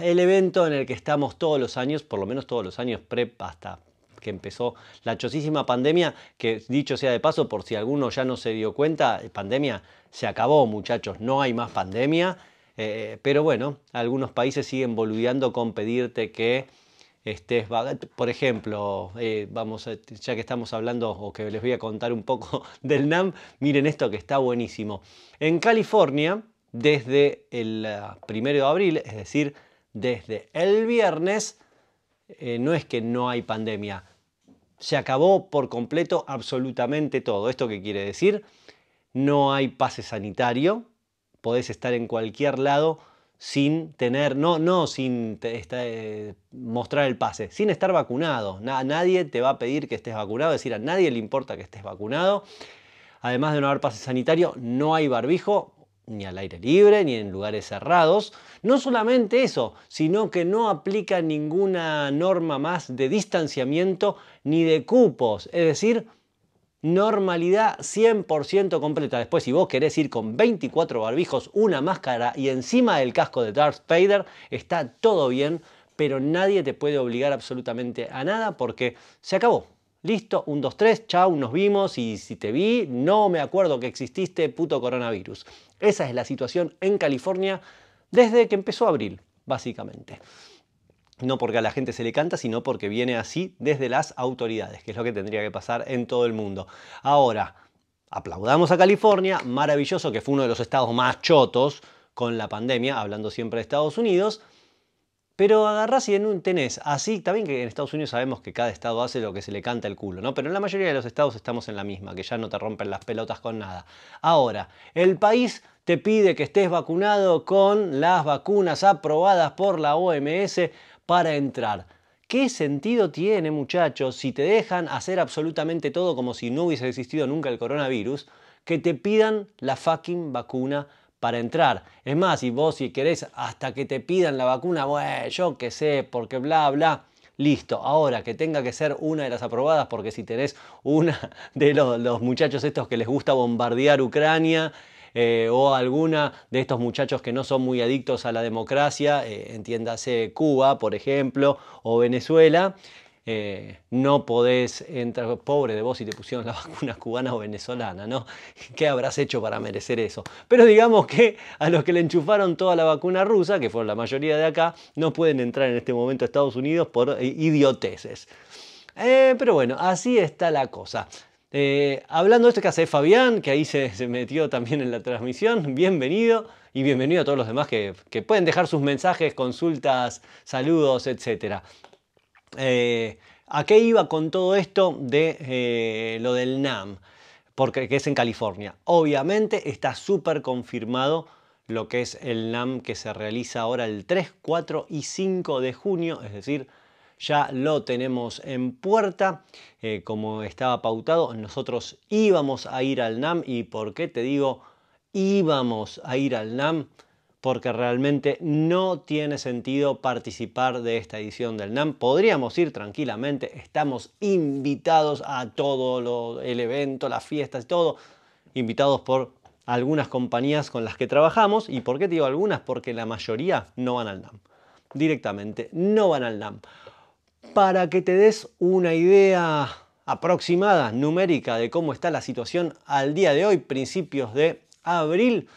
el evento en el que estamos todos los años, por lo menos todos los años prep hasta que empezó la chosísima pandemia, que dicho sea de paso, por si alguno ya no se dio cuenta, eh, pandemia se acabó, muchachos, no hay más pandemia. Eh, pero bueno, algunos países siguen boludeando con pedirte que estés, por ejemplo, eh, vamos, ya que estamos hablando o que les voy a contar un poco del NAM, miren esto que está buenísimo. En California, desde el ah, primero de abril, es decir, desde el viernes, eh, no es que no hay pandemia, se acabó por completo absolutamente todo. ¿Esto qué quiere decir? No hay pase sanitario, podés estar en cualquier lado sin tener, no, no sin eh, mostrar el pase, sin estar vacunado. nadie te va a pedir que estés vacunado, es decir, a nadie le importa que estés vacunado. Además de no haber pase sanitario, no hay barbijo, ni al aire libre, ni en lugares cerrados. No solamente eso, sino que no aplica ninguna norma más de distanciamiento ni de cupos, es decir, normalidad 100% completa. Después, si vos querés ir con 24 barbijos, una máscara y encima del casco de Darth Vader, está todo bien, pero nadie te puede obligar absolutamente a nada porque se acabó. Listo, un 2, 3, chau, nos vimos y si te vi, no me acuerdo que exististe, puto coronavirus. Esa es la situación en California desde que empezó abril, básicamente. No porque a la gente se le canta, sino porque viene así desde las autoridades, que es lo que tendría que pasar en todo el mundo. Ahora, aplaudamos a California, maravilloso que fue uno de los estados más chotos con la pandemia, hablando siempre de Estados Unidos, pero agarrás y en un tenés, así, también que en Estados Unidos sabemos que cada estado hace lo que se le canta el culo, ¿no? Pero en la mayoría de los estados estamos en la misma, que ya no te rompen las pelotas con nada. Ahora, el país te pide que estés vacunado con las vacunas aprobadas por la OMS para entrar. ¿Qué sentido tiene, muchachos, si te dejan hacer absolutamente todo como si no hubiese existido nunca el coronavirus, que te pidan la fucking vacuna? para entrar. Es más, si vos si querés hasta que te pidan la vacuna, bueno, yo qué sé, porque bla, bla. Listo, ahora que tenga que ser una de las aprobadas, porque si tenés una de los, muchachos estos que les gusta bombardear Ucrania, eh, o alguna de estos muchachos que no son muy adictos a la democracia, eh, entiéndase Cuba, por ejemplo, o Venezuela, eh, no podés entrar pobre de vos si te pusieron la vacuna cubana o venezolana, ¿no? ¿Qué habrás hecho para merecer eso? Pero digamos que a los que le enchufaron toda la vacuna rusa, que fueron la mayoría de acá, no pueden entrar en este momento a Estados Unidos por eh, idioteses eh, pero bueno, así está la cosa. hablando de esto que hace Fabián, que ahí se, metió también en la transmisión, bienvenido y bienvenido a todos los demás que, que pueden dejar sus mensajes, consultas, saludos, etcétera. Eh, ¿A qué iba con todo esto de eh, lo del NAM? Porque es en California. Obviamente está súper confirmado lo que es el NAM que se realiza ahora el 3, 4 y 5 de junio, es decir, ya lo tenemos en puerta, eh, como estaba pautado, nosotros íbamos a ir al NAM y por qué te digo íbamos a ir al NAM, porque realmente no tiene sentido participar de esta edición del NAM. Podríamos ir tranquilamente, estamos invitados a todo el evento, las fiestas, y todo, invitados por algunas compañías con las que trabajamos. ¿Y por qué te digo algunas? Porque la mayoría no van al NAM. Directamente, no van al NAM. Para que te des una idea aproximada, numérica, de cómo está la situación al día de hoy, principios de abril,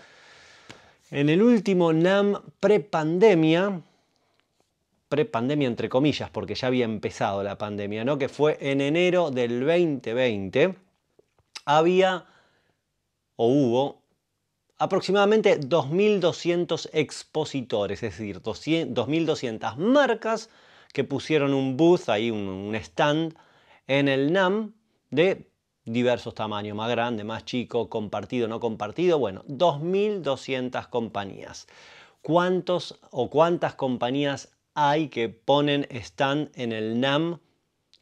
en el último NAM prepandemia, prepandemia entre comillas, porque ya había empezado la pandemia, ¿no? que fue en enero del 2020, había o hubo aproximadamente 2.200 expositores, es decir, 2.200 marcas que pusieron un booth, ahí un, stand en el NAM de diversos tamaños, más grande, más chico, compartido, no compartido, bueno, 2.200 compañías. ¿Cuántos o cuántas compañías hay que ponen stand en el NAM,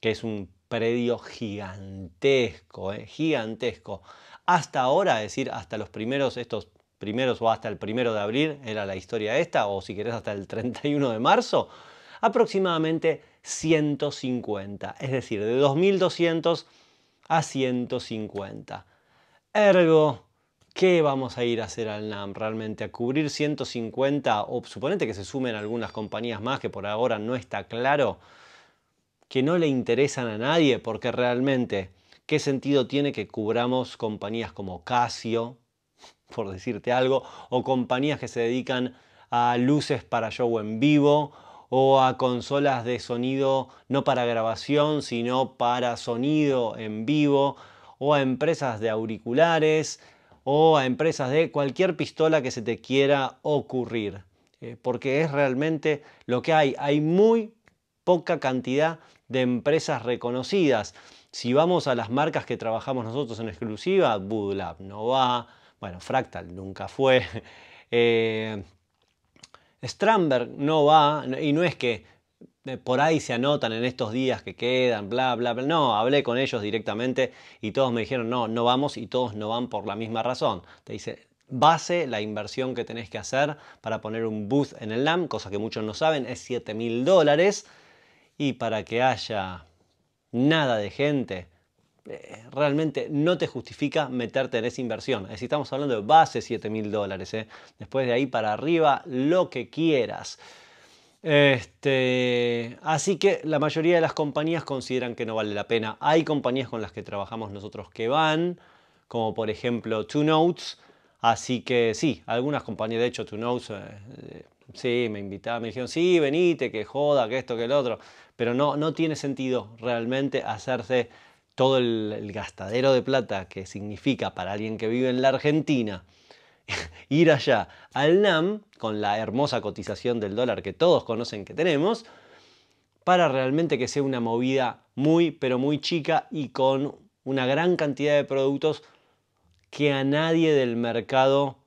que es un predio gigantesco, eh, gigantesco? Hasta ahora, es decir, hasta los primeros, estos primeros o hasta el primero de abril, era la historia esta, o si querés hasta el 31 de marzo, aproximadamente 150, es decir, de 2.200 a 150. Ergo, ¿qué vamos a ir a hacer al NAM? Realmente a cubrir 150 o suponete que se sumen algunas compañías más que por ahora no está claro, que no le interesan a nadie porque realmente, ¿qué sentido tiene que cubramos compañías como Casio, por decirte algo, o compañías que se dedican a luces para show en vivo o a consolas de sonido no para grabación, sino para sonido en vivo, o a empresas de auriculares, o a empresas de cualquier pistola que se te quiera ocurrir. Eh, porque es realmente lo que hay. Hay muy poca cantidad de empresas reconocidas. Si vamos a las marcas que trabajamos nosotros en exclusiva, Budlab no va, bueno, Fractal nunca fue. Eh, Stramberg no va, y no es que eh, por ahí se anotan en estos días que quedan, bla, bla, bla. No, hablé con ellos directamente y todos me dijeron, no, no vamos y todos no van por la misma razón. Te dice, base, la inversión que tenés que hacer para poner un booth en el LAM, cosa que muchos no saben, es 7 mil dólares. Y para que haya nada de gente, eh, realmente no te justifica meterte en esa inversión. Es estamos hablando de base 7 mil dólares. ¿eh? Después de ahí para arriba, lo que quieras. Este, así que la mayoría de las compañías consideran que no vale la pena. Hay compañías con las que trabajamos nosotros que van, como por ejemplo Two Notes. Así que sí, algunas compañías, de hecho, Two Notes, eh, sí, me invitaban, me dijeron, sí, venite, que joda, que esto, que el otro. Pero no, no tiene sentido realmente hacerse todo el, gastadero de plata que significa para alguien que vive en la Argentina ir allá al NAM con la hermosa cotización del dólar que todos conocen que tenemos, para realmente que sea una movida muy, pero muy chica y con una gran cantidad de productos que a nadie del mercado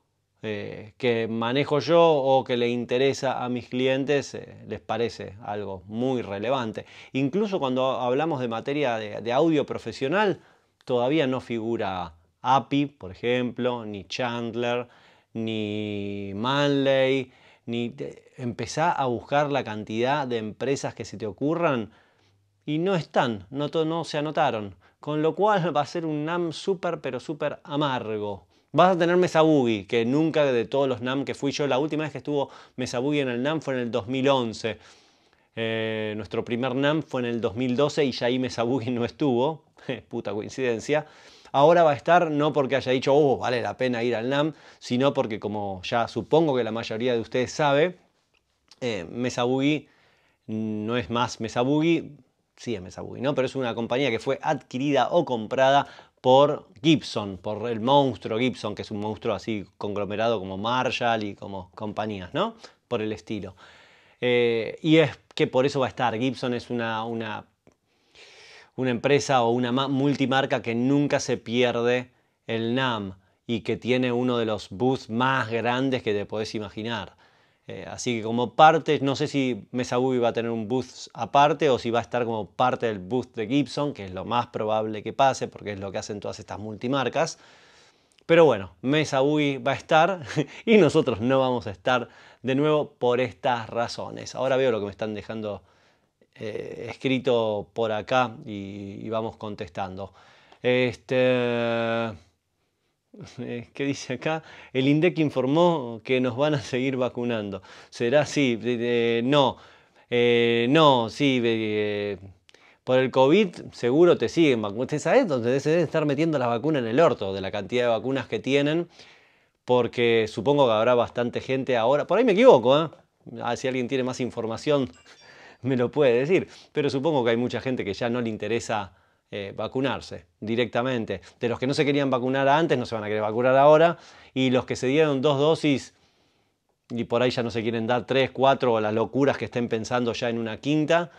eh, que manejo yo o que le interesa a mis clientes eh, les parece algo muy relevante. Incluso cuando hablamos de materia de, audio profesional, todavía no figura API, por ejemplo, ni Chandler, ni Manley, ni empezá a buscar la cantidad de empresas que se te ocurran y no están, no, se anotaron. Con lo cual va a ser un NAM súper, pero súper amargo. Vas a tener Boogie, que nunca de todos los NAM que fui yo, la última vez que estuvo Boogie en el NAM fue en el 2011. Eh, nuestro primer NAM fue en el 2012 y ya ahí Boogie no estuvo. Puta coincidencia. Ahora va a estar no porque haya dicho, oh, vale la pena ir al NAM, sino porque, como ya supongo que la mayoría de ustedes sabe, eh, Mesa Boogie no es más Boogie. sí es Boogie, ¿no? Pero es una compañía que fue adquirida o comprada por Gibson, por el monstruo Gibson, que es un monstruo así conglomerado como Marshall y como compañías, ¿no? Por el estilo. Eh, y es que por eso va a estar. Gibson es una, una empresa o una multimarca que nunca se pierde el NAM y que tiene uno de los booths más grandes que te podés imaginar. Eh, así que como parte, no sé si Mesa Boogie va a tener un booth aparte o si va a estar como parte del booth de Gibson, que es lo más probable que pase porque es lo que hacen todas estas multimarcas. Pero bueno, Mesa Ui va a estar y nosotros no vamos a estar de nuevo por estas razones. Ahora veo lo que me están dejando eh, escrito por acá y, y vamos contestando. Este... ¿Qué dice acá? El INDEC informó que nos van a seguir vacunando. ¿Será así? no, eh, no, sí. Eh, por el COVID seguro te siguen vacunando. Usted dónde se deben estar metiendo las vacunas en el orto, de la cantidad de vacunas que tienen, porque supongo que habrá bastante gente ahora. Por ahí me equivoco, ¿eh? ah, si alguien tiene más información me lo puede decir. Pero supongo que hay mucha gente que ya no le interesa eh, vacunarse directamente. De los que no se querían vacunar antes, no se van a querer vacunar ahora. Y los que se dieron dos dosis y por ahí ya no se quieren dar tres, cuatro o las locuras que estén pensando ya en una quinta.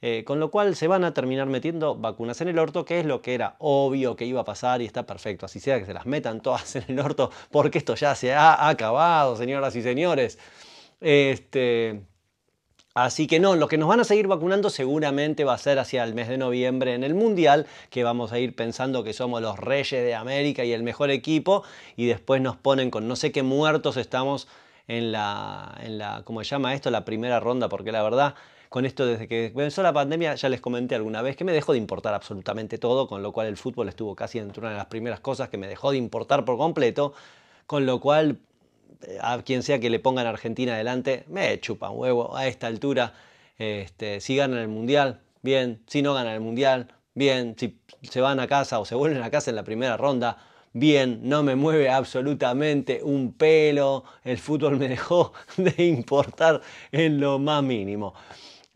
Eh, con lo cual se van a terminar metiendo vacunas en el orto, que es lo que era obvio que iba a pasar y está perfecto. Así sea que se las metan todas en el orto, porque esto ya se ha acabado, señoras y señores. Este. Así que no, los que nos van a seguir vacunando seguramente va a ser hacia el mes de noviembre en el Mundial, que vamos a ir pensando que somos los reyes de América y el mejor equipo, y después nos ponen con no sé qué muertos estamos en la, en la ¿cómo se llama esto? La primera ronda, porque la verdad, con esto desde que comenzó la pandemia, ya les comenté alguna vez que me dejó de importar absolutamente todo, con lo cual el fútbol estuvo casi entre una de las primeras cosas que me dejó de importar por completo, con lo cual a quien sea que le pongan a Argentina adelante, me chupan huevo a esta altura. Este, si ganan el mundial, bien. Si no ganan el mundial, bien. Si se van a casa o se vuelven a casa en la primera ronda, bien. No me mueve absolutamente un pelo. El fútbol me dejó de importar en lo más mínimo.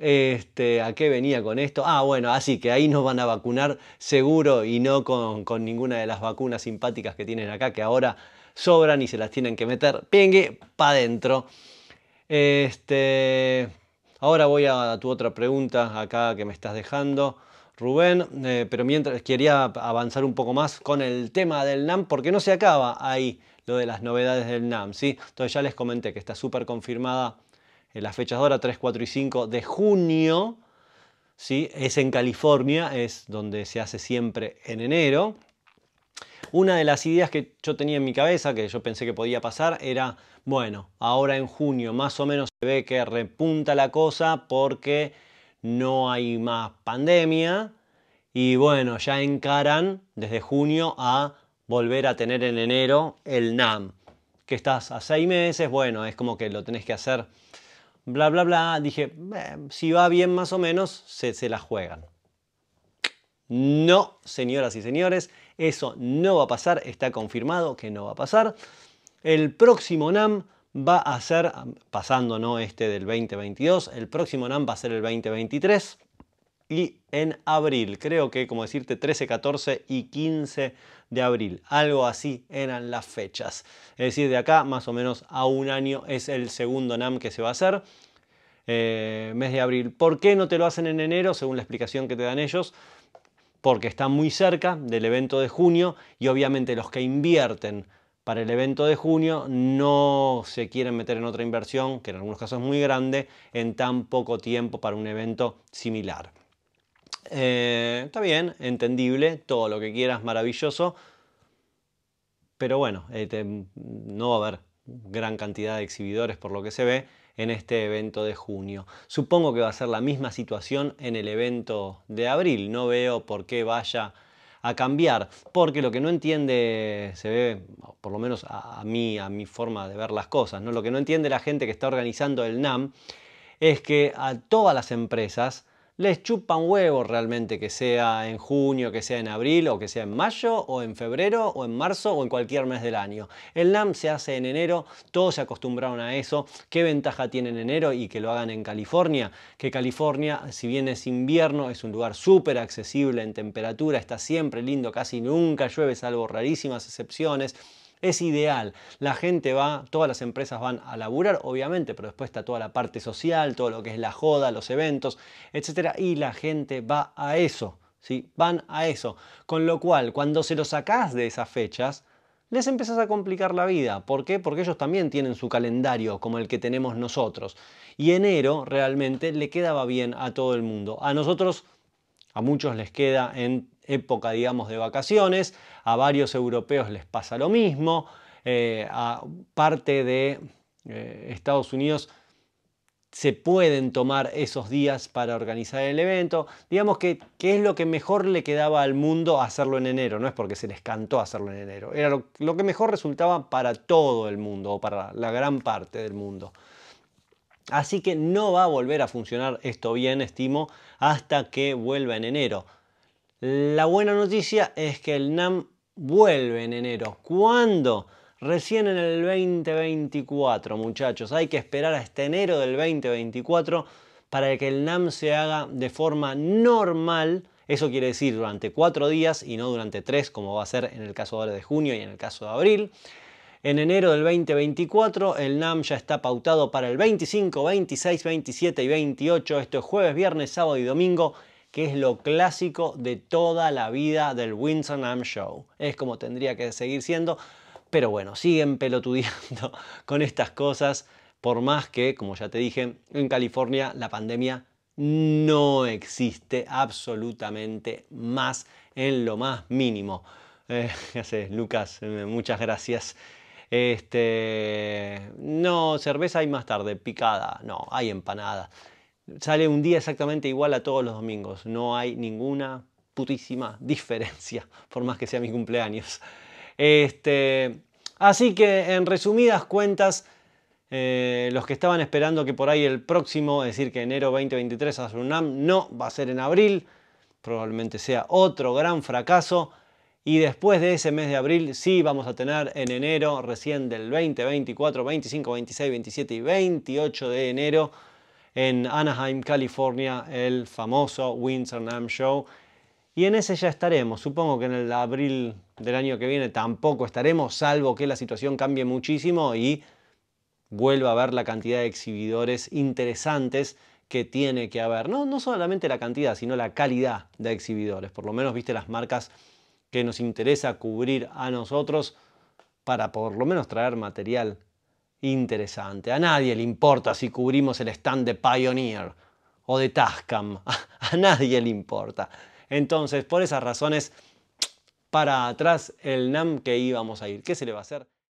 Este, ¿A qué venía con esto? Ah, bueno, así que ahí nos van a vacunar seguro y no con ninguna de las vacunas simpáticas que tienen acá, que ahora sobran y se las tienen que meter pingue para adentro. Este, ahora voy a tu otra pregunta acá que me estás dejando. Rubén, eh, pero mientras quería avanzar un poco más con el tema del NAM, porque no se acaba ahí lo de las novedades del NAM, ¿sí? Entonces ya les comenté que está súper confirmada en eh, las fechas de ahora, 3, 4 y 5 de junio, ¿sí? Es en California, es donde se hace siempre en enero. Una de las ideas que yo tenía en mi cabeza, que yo pensé que podía pasar, era, bueno, ahora en junio más o menos se ve que repunta la cosa porque no hay más pandemia y bueno, ya encaran desde junio a volver a tener en enero el NAM, que estás a seis meses, bueno, es como que lo tenés que hacer, bla, bla, bla. Dije, si va bien más o menos, se la juegan. No, señoras y señores, eso no va a pasar, está confirmado que no va a pasar. El próximo NAM va a ser, pasando no este del 2022, el próximo NAM va a ser el 2023 y en abril, creo que como decirte 13, 14 y 15 de abril, algo así eran las fechas. Es decir, de acá más o menos a un año es el segundo NAM que se va a hacer. Eh, mes de abril. ¿Por qué no te lo hacen en enero? Según la explicación que te dan ellos, porque está muy cerca del evento de junio y obviamente los que invierten para el evento de junio no se quieren meter en otra inversión, que en algunos casos es muy grande, en tan poco tiempo para un evento similar. Eh, está bien, entendible, todo lo que quieras, maravilloso, pero bueno, eh, no va a haber gran cantidad de exhibidores por lo que se ve, en este evento de junio. Supongo que va a ser la misma situación en el evento de abril. No veo por qué vaya a cambiar, porque lo que no entiende, se ve, por lo menos a, mí, a mi forma de ver las cosas, ¿no? lo que no entiende la gente que está organizando el NAM es que a todas las empresas les chupan huevos realmente que sea en junio, que sea en abril o que sea en mayo o en febrero o en marzo o en cualquier mes del año. El NAM se hace en enero, todos se acostumbraron a eso. ¿Qué ventaja tiene en enero y que lo hagan en California? Que California, si bien es invierno, es un lugar súper accesible en temperatura, está siempre lindo, casi nunca llueve salvo rarísimas excepciones es ideal. La gente va, todas las empresas van a laburar, obviamente, pero después está toda la parte social, todo lo que es la joda, los eventos, etc. Y la gente va a eso, ¿sí? Van a eso. Con lo cual, cuando se lo sacás de esas fechas, les empezás a complicar la vida. ¿Por qué? Porque ellos también tienen su calendario como el que tenemos nosotros. Y enero realmente le quedaba bien a todo el mundo. A nosotros, a muchos les queda en época, digamos, de vacaciones. A varios europeos les pasa lo mismo. Eh, a parte de eh, Estados Unidos se pueden tomar esos días para organizar el evento. Digamos que, qué es lo que mejor le quedaba al mundo hacerlo en enero, no es porque se les cantó hacerlo en enero, era lo que mejor resultaba para todo el mundo o para la gran parte del mundo. Así que no va a volver a funcionar esto bien, estimo, hasta que vuelva en enero. La buena noticia es que el NAM vuelve en enero. ¿Cuándo? Recién en el 2024, muchachos. Hay que esperar hasta enero del 2024 para que el NAM se haga de forma normal. Eso quiere decir durante cuatro días y no durante tres, como va a ser en el caso ahora de junio y en el caso de abril. En enero del 2024 el NAM ya está pautado para el 25, 26, 27 y 28. Esto es jueves, viernes, sábado y domingo que es lo clásico de toda la vida del Winston Am Show. Es como tendría que seguir siendo, pero bueno, siguen pelotudeando con estas cosas, por más que, como ya te dije, en California la pandemia no existe absolutamente más en lo más mínimo. Eh, ya sé, Lucas, eh, muchas gracias. Este, no, cerveza hay más tarde, picada, no, hay empanada sale un día exactamente igual a todos los domingos. No hay ninguna putísima diferencia, por más que sea mi cumpleaños. Este, así que en resumidas cuentas, eh, los que estaban esperando que por ahí el próximo, es decir, que enero 2023 a UNAM no va a ser en abril, probablemente sea otro gran fracaso. Y después de ese mes de abril, sí vamos a tener en enero, recién del 20, 24, 25, 26, 27 y 28 de enero, en Anaheim, California, el famoso Windsor Nam Show. Y en ese ya estaremos. Supongo que en el abril del año que viene tampoco estaremos, salvo que la situación cambie muchísimo y vuelva a ver la cantidad de exhibidores interesantes que tiene que haber. No, no solamente la cantidad, sino la calidad de exhibidores. Por lo menos, viste, las marcas que nos interesa cubrir a nosotros para por lo menos traer material interesante. A nadie le importa si cubrimos el stand de Pioneer o de Tascam. A nadie le importa. Entonces, por esas razones, para atrás el NAM que íbamos a ir. ¿Qué se le va a hacer?